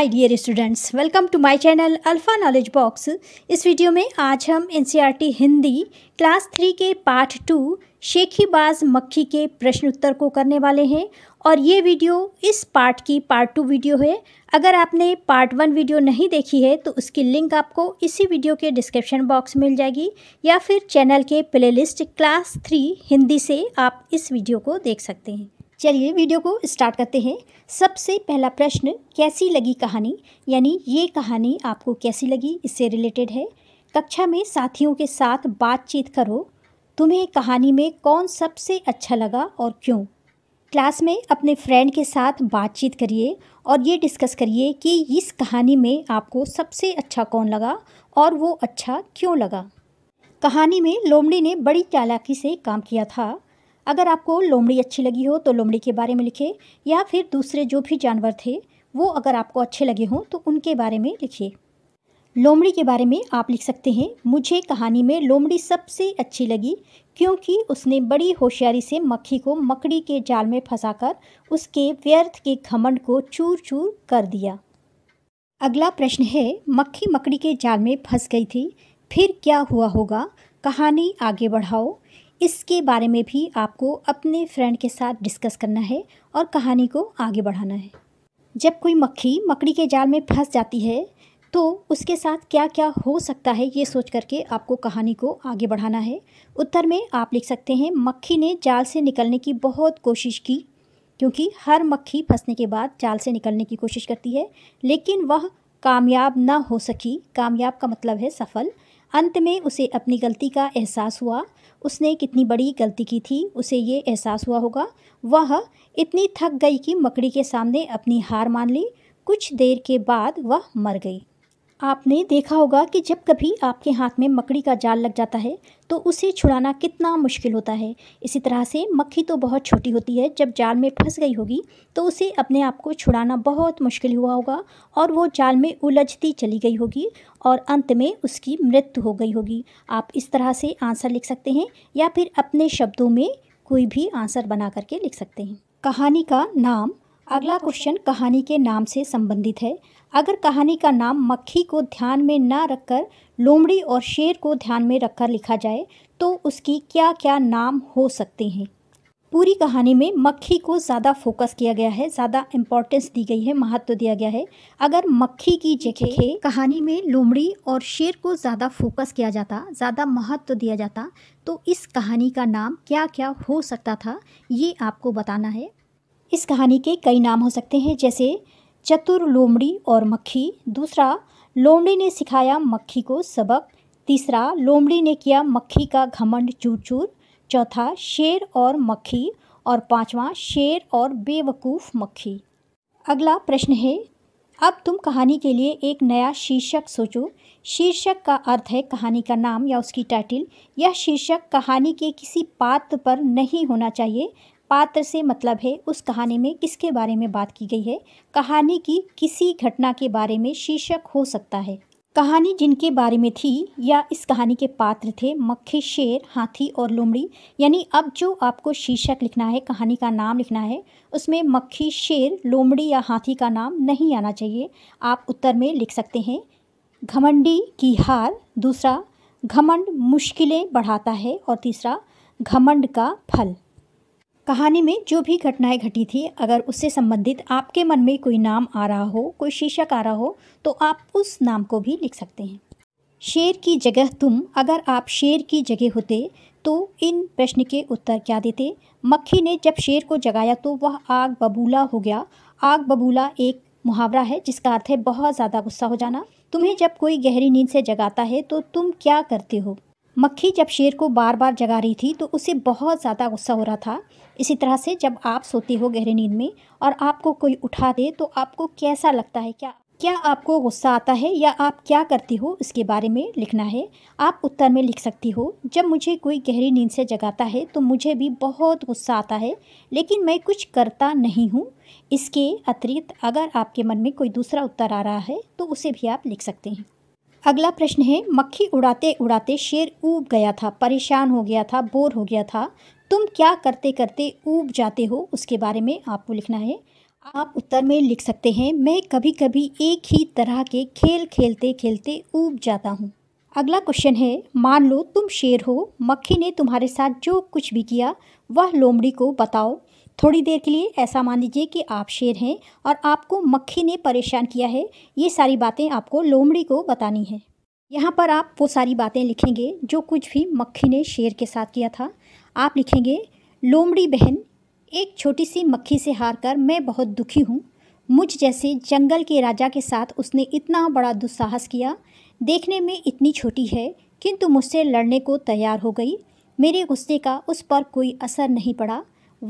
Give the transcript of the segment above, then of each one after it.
my dear students welcome to my channel alpha knowledge box इस video में आज हम NCERT e Hindi class three के पार्ट टू शेखीबाज मक्खी के प्रश्न उत्तर को करने वाले हैं और ये वीडियो इस पार्ट की पार्ट टू वीडियो है अगर आपने पार्ट वन वीडियो नहीं देखी है तो उसकी लिंक आपको इसी वीडियो के डिस्क्रिप्शन बॉक्स में मिल जाएगी या फिर चैनल के प्ले क्लास थ्री हिंदी से आप इस वीडियो को देख सकते हैं चलिए वीडियो को स्टार्ट करते हैं सबसे पहला प्रश्न कैसी लगी कहानी यानी ये कहानी आपको कैसी लगी इससे रिलेटेड है कक्षा में साथियों के साथ बातचीत करो तुम्हें कहानी में कौन सबसे अच्छा लगा और क्यों क्लास में अपने फ्रेंड के साथ बातचीत करिए और ये डिस्कस करिए कि इस कहानी में आपको सबसे अच्छा कौन लगा और वो अच्छा क्यों लगा कहानी में लोमड़ी ने बड़ी चालाकी से काम किया था अगर आपको लोमड़ी अच्छी लगी हो तो लोमड़ी के बारे में लिखिए या फिर दूसरे जो भी जानवर थे वो अगर आपको अच्छे लगे हों तो उनके बारे में लिखिए लोमड़ी के बारे में आप लिख सकते हैं मुझे कहानी में लोमड़ी सबसे अच्छी लगी क्योंकि उसने बड़ी होशियारी से मक्खी को मकड़ी के जाल में फंसाकर उसके व्यर्थ के घमंड को चूर चूर कर दिया अगला प्रश्न है मक्खी मकड़ी के जाल में फंस गई थी फिर क्या हुआ होगा कहानी आगे बढ़ाओ इसके बारे में भी आपको अपने फ्रेंड के साथ डिस्कस करना है और कहानी को आगे बढ़ाना है जब कोई मक्खी मकड़ी के जाल में फंस जाती है तो उसके साथ क्या क्या हो सकता है ये सोच करके आपको कहानी को आगे बढ़ाना है उत्तर में आप लिख सकते हैं मक्खी ने जाल से निकलने की बहुत कोशिश की क्योंकि हर मक्खी फंसने के बाद जाल से निकलने की कोशिश करती है लेकिन वह कामयाब ना हो सकी कामयाब का मतलब है सफल अंत में उसे अपनी गलती का एहसास हुआ उसने कितनी बड़ी गलती की थी उसे ये एहसास हुआ होगा वह इतनी थक गई कि मकड़ी के सामने अपनी हार मान ली कुछ देर के बाद वह मर गई आपने देखा होगा कि जब कभी आपके हाथ में मकड़ी का जाल लग जाता है तो उसे छुड़ाना कितना मुश्किल होता है इसी तरह से मक्खी तो बहुत छोटी होती है जब जाल में फंस गई होगी तो उसे अपने आप को छुड़ाना बहुत मुश्किल हुआ होगा और वो जाल में उलझती चली गई होगी और अंत में उसकी मृत्यु हो गई होगी आप इस तरह से आंसर लिख सकते हैं या फिर अपने शब्दों में कोई भी आंसर बना करके लिख सकते हैं कहानी का नाम अगला क्वेश्चन कहानी के नाम से संबंधित है अगर कहानी का नाम मक्खी को ध्यान में ना रखकर लोमड़ी और शेर को ध्यान में रखकर लिखा जाए तो उसकी क्या क्या नाम हो सकते हैं पूरी कहानी में मक्खी को ज़्यादा फोकस किया गया है ज़्यादा इम्पोर्टेंस दी गई है महत्व दिया गया है अगर मक्खी की जगह कहानी में लोमड़ी और शेर को ज़्यादा फोकस किया जाता ज़्यादा महत्व दिया जाता तो इस कहानी का नाम क्या क्या हो सकता था ये आपको बताना है इस कहानी के कई नाम हो सकते हैं जैसे चतुर लोमड़ी और मक्खी दूसरा लोमड़ी ने सिखाया मक्खी को सबक तीसरा लोमड़ी ने किया मक्खी का घमंड चूर चूर चौथा शेर और मक्खी और पांचवा शेर और बेवकूफ़ मक्खी अगला प्रश्न है अब तुम कहानी के लिए एक नया शीर्षक सोचो शीर्षक का अर्थ है कहानी का नाम या उसकी टाइटल यह शीर्षक कहानी के किसी पात्र पर नहीं होना चाहिए पात्र से मतलब है उस कहानी में किसके बारे में बात की गई है कहानी की किसी घटना के बारे में शीर्षक हो सकता है कहानी जिनके बारे में थी या इस कहानी के पात्र थे मक्खी शेर हाथी और लोमड़ी यानी अब जो आपको शीर्षक लिखना है कहानी का नाम लिखना है उसमें मक्खी शेर लोमड़ी या हाथी का नाम नहीं आना चाहिए आप उत्तर में लिख सकते हैं घमंडी की हार दूसरा घमंड मुश्किलें बढ़ाता है और तीसरा घमंड का फल कहानी में जो भी घटनाएं घटी थी अगर उससे संबंधित आपके मन में कोई नाम आ रहा हो कोई शीर्षक आ रहा हो तो आप उस नाम को भी लिख सकते हैं शेर की जगह तुम अगर आप शेर की जगह होते तो इन प्रश्न के उत्तर क्या देते मक्खी ने जब शेर को जगाया तो वह आग बबूला हो गया आग बबूला एक मुहावरा है जिसका अर्थ है बहुत ज़्यादा गुस्सा हो जाना तुम्हें जब कोई गहरी नींद से जगाता है तो तुम क्या करते हो मक्खी जब शेर को बार बार जगा रही थी तो उसे बहुत ज़्यादा गुस्सा हो रहा था इसी तरह से जब आप सोते हो गहरी नींद में और आपको कोई उठा दे तो आपको कैसा लगता है क्या क्या आपको गुस्सा आता है या आप क्या करती हो इसके बारे में लिखना है आप उत्तर में लिख सकती हो जब मुझे कोई गहरी नींद से जगाता है तो मुझे भी बहुत गुस्सा आता है लेकिन मैं कुछ करता नहीं हूँ इसके अतिरिक्त अगर आपके मन में कोई दूसरा उत्तर आ रहा है तो उसे भी आप लिख सकते हैं अगला प्रश्न है मक्खी उड़ाते उड़ाते शेर ऊब गया था परेशान हो गया था बोर हो गया था तुम क्या करते करते ऊब जाते हो उसके बारे में आपको लिखना है आप उत्तर में लिख सकते हैं मैं कभी कभी एक ही तरह के खेल खेलते खेलते ऊब जाता हूँ अगला क्वेश्चन है मान लो तुम शेर हो मक्खी ने तुम्हारे साथ जो कुछ भी किया वह लोमड़ी को बताओ थोड़ी देर के लिए ऐसा मान लीजिए कि आप शेर हैं और आपको मक्खी ने परेशान किया है ये सारी बातें आपको लोमड़ी को बतानी है यहाँ पर आप वो सारी बातें लिखेंगे जो कुछ भी मक्खी ने शेर के साथ किया था आप लिखेंगे लोमड़ी बहन एक छोटी सी मक्खी से हार कर मैं बहुत दुखी हूँ मुझ जैसे जंगल के राजा के साथ उसने इतना बड़ा दुस्साहस किया देखने में इतनी छोटी है किंतु मुझसे लड़ने को तैयार हो गई मेरे गुस्से का उस पर कोई असर नहीं पड़ा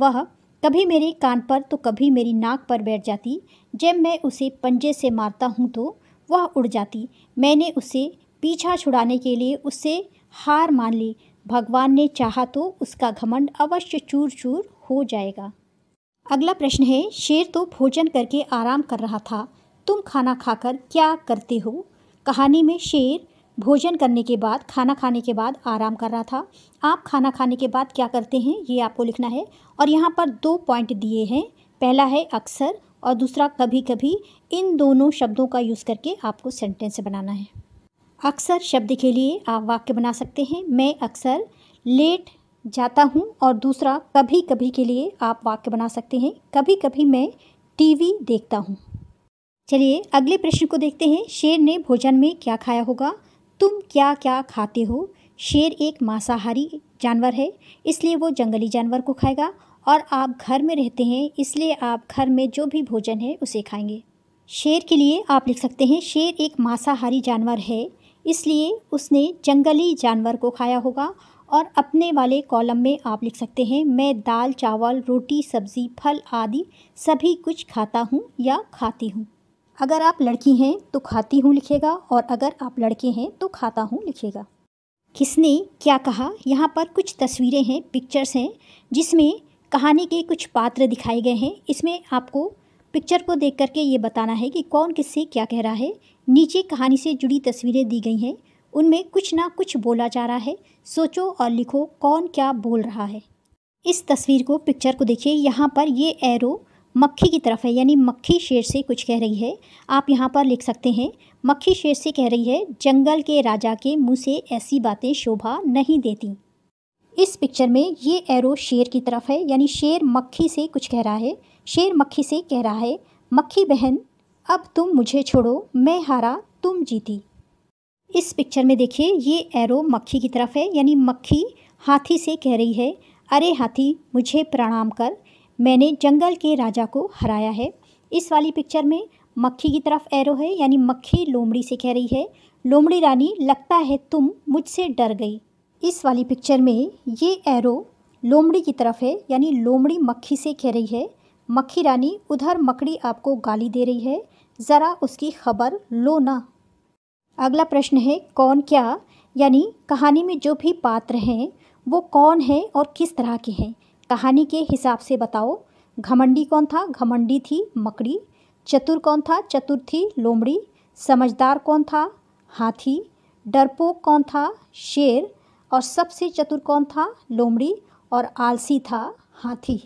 वह कभी मेरे कान पर तो कभी मेरी नाक पर बैठ जाती जब मैं उसे पंजे से मारता हूँ तो वह उड़ जाती मैंने उसे पीछा छुड़ाने के लिए उससे हार मान ली भगवान ने चाहा तो उसका घमंड अवश्य चूर चूर हो जाएगा अगला प्रश्न है शेर तो भोजन करके आराम कर रहा था तुम खाना खाकर क्या करते हो कहानी में शेर भोजन करने के बाद खाना खाने के बाद आराम कर रहा था आप खाना खाने के बाद क्या करते हैं ये आपको लिखना है और यहाँ पर दो पॉइंट दिए हैं पहला है अक्सर और दूसरा कभी कभी इन दोनों शब्दों का यूज़ करके आपको सेंटेंस बनाना है अक्सर शब्द के लिए आप वाक्य बना सकते हैं मैं अक्सर लेट जाता हूँ और दूसरा कभी कभी के लिए आप वाक्य बना सकते हैं कभी कभी मैं टीवी देखता हूँ चलिए अगले प्रश्न को देखते हैं शेर ने भोजन में क्या खाया होगा तुम क्या क्या खाते हो शेर एक मांसाहारी जानवर है इसलिए वो जंगली जानवर को खाएगा और आप घर में रहते हैं इसलिए आप घर में जो भी भोजन है उसे खाएंगे शेर के लिए आप लिख सकते हैं शेर एक मांसाहारी जानवर है इसलिए उसने जंगली जानवर को खाया होगा और अपने वाले कॉलम में आप लिख सकते हैं मैं दाल चावल रोटी सब्जी फल आदि सभी कुछ खाता हूँ या खाती हूँ अगर आप लड़की हैं तो खाती हूँ लिखेगा और अगर आप लड़के हैं तो खाता हूँ लिखेगा किसने क्या कहा यहाँ पर कुछ तस्वीरें हैं पिक्चर्स हैं जिसमें कहानी के कुछ पात्र दिखाए गए हैं इसमें आपको पिक्चर को देख करके ये बताना है कि कौन किससे क्या कह रहा है नीचे कहानी से जुड़ी तस्वीरें दी गई हैं उनमें कुछ ना कुछ बोला जा रहा है सोचो और लिखो कौन क्या बोल रहा है इस तस्वीर को पिक्चर को देखिए यहाँ पर ये एरो मक्खी की तरफ है यानी मक्खी शेर से कुछ कह रही है आप यहाँ पर लिख सकते हैं मक्खी शेर से कह रही है जंगल के राजा के मुँह से ऐसी बातें शोभा नहीं देती इस पिक्चर में ये एरो शेर की तरफ है यानी शेर मक्खी से कुछ कह रहा है शेर मक्खी से कह रहा है मक्खी बहन अब तुम मुझे छोड़ो मैं हारा तुम जीती इस पिक्चर में देखिए ये एरो मक्खी की तरफ है यानी मक्खी हाथी से कह रही है अरे हाथी मुझे प्रणाम कर मैंने जंगल के राजा को हराया है इस वाली पिक्चर में मक्खी की तरफ एरो है यानी मक्खी लोमड़ी से कह रही है लोमड़ी रानी लगता है तुम मुझसे डर गई इस वाली पिक्चर में ये एरो लोमड़ी की तरफ है यानी लोमड़ी मक्खी से कह रही है मक्खी रानी उधर मकड़ी आपको गाली दे रही है ज़रा उसकी खबर लो ना अगला प्रश्न है कौन क्या यानी कहानी में जो भी पात्र हैं वो कौन है और किस तरह के हैं कहानी के हिसाब से बताओ घमंडी कौन था घमंडी थी मकड़ी चतुर कौन था चतुर थी लोमड़ी समझदार कौन था हाथी डरपोक कौन था शेर और सबसे चतुर कौन था लोमड़ी और आलसी था हाथी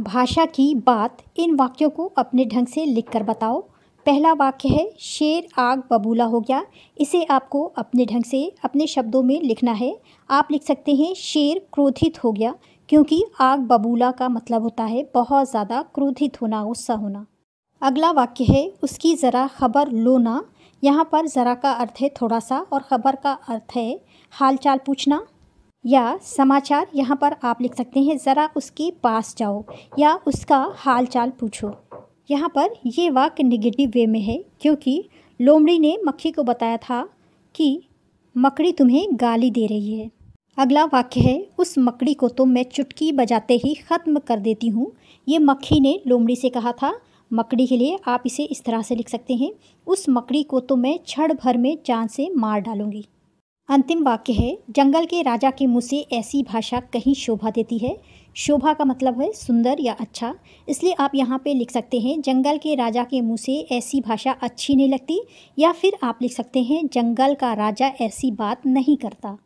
भाषा की बात इन वाक्यों को अपने ढंग से लिख कर बताओ पहला वाक्य है शेर आग बबूला हो गया इसे आपको अपने ढंग से अपने शब्दों में लिखना है आप लिख सकते हैं शेर क्रोधित हो गया क्योंकि आग बबूला का मतलब होता है बहुत ज़्यादा क्रोधित होना गुस्सा होना अगला वाक्य है उसकी ज़रा खबर लो ना यहाँ पर ज़रा का अर्थ है थोड़ा सा और ख़बर का अर्थ है हालचाल पूछना या समाचार यहाँ पर आप लिख सकते हैं ज़रा उसके पास जाओ या उसका हालचाल पूछो यहाँ पर ये वाक्य निगेटिव वे में है क्योंकि लोमड़ी ने मक्खी को बताया था कि मकड़ी तुम्हें गाली दे रही है अगला वाक्य है उस मकड़ी को तो मैं चुटकी बजाते ही ख़त्म कर देती हूँ ये मक्खी ने लोमड़ी से कहा था मकड़ी के लिए आप इसे इस तरह से लिख सकते हैं उस मकड़ी को तो मैं क्षण भर में चाँद से मार डालूंगी अंतिम वाक्य है जंगल के राजा के मुँह से ऐसी भाषा कहीं शोभा देती है शोभा का मतलब है सुंदर या अच्छा इसलिए आप यहाँ पे लिख सकते हैं जंगल के राजा के मुँह से ऐसी भाषा अच्छी नहीं लगती या फिर आप लिख सकते हैं जंगल का राजा ऐसी बात नहीं करता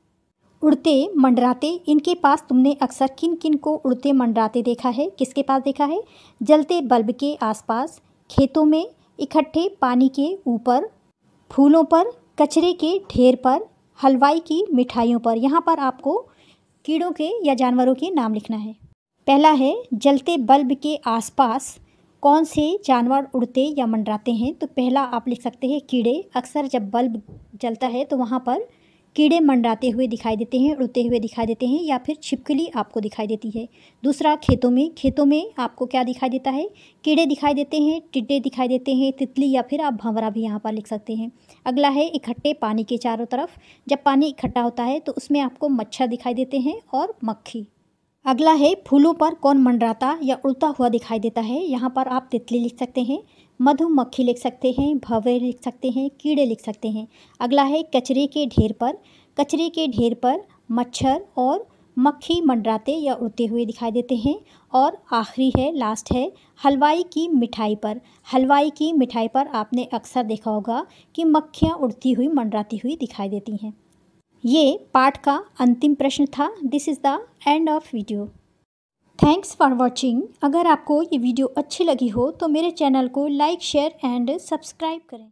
उड़ते मंडराते इनके पास तुमने अक्सर किन किन को उड़ते मंडराते देखा है किसके पास देखा है जलते बल्ब के आसपास खेतों में इकट्ठे पानी के ऊपर फूलों पर कचरे के ढेर पर हलवाई की मिठाइयों पर यहाँ पर आपको कीड़ों के या जानवरों के नाम लिखना है पहला है जलते बल्ब के आसपास कौन से जानवर उड़ते या मंडराते हैं तो पहला आप लिख सकते हैं कीड़े अक्सर जब बल्ब जलता है तो वहाँ पर कीड़े मंडराते हुए दिखाई देते हैं उड़ते हुए दिखाई देते हैं या फिर छिपकली आपको दिखाई देती है दूसरा खेतों में खेतों में आपको क्या दिखाई देता है कीड़े दिखाई देते हैं टिड्डे दिखाई देते हैं तितली या फिर आप भंवरा भी यहाँ पर लिख सकते हैं अगला है इकट्ठे पानी के चारों तरफ जब पानी इकट्ठा होता है तो उसमें आपको मच्छर दिखाई देते हैं और मक्खी अगला है फूलों पर कौन मंडराता या उड़ता हुआ दिखाई देता है यहाँ पर आप तितली लिख सकते हैं मधुमक्खी लिख सकते हैं भवे लिख सकते हैं कीड़े लिख सकते हैं अगला है कचरे के ढेर पर कचरे के ढेर पर मच्छर और मक्खी मंडराते या उड़ते हुए दिखाई देते हैं और आखिरी है लास्ट है हलवाई की मिठाई पर हलवाई की मिठाई पर आपने अक्सर देखा होगा कि मक्खियाँ उड़ती हुई मंडराती हुई दिखाई देती हैं ये पाठ का अंतिम प्रश्न था this is the end of video thanks for watching अगर आपको ये वीडियो अच्छी लगी हो तो मेरे चैनल को लाइक शेयर एंड सब्सक्राइब करें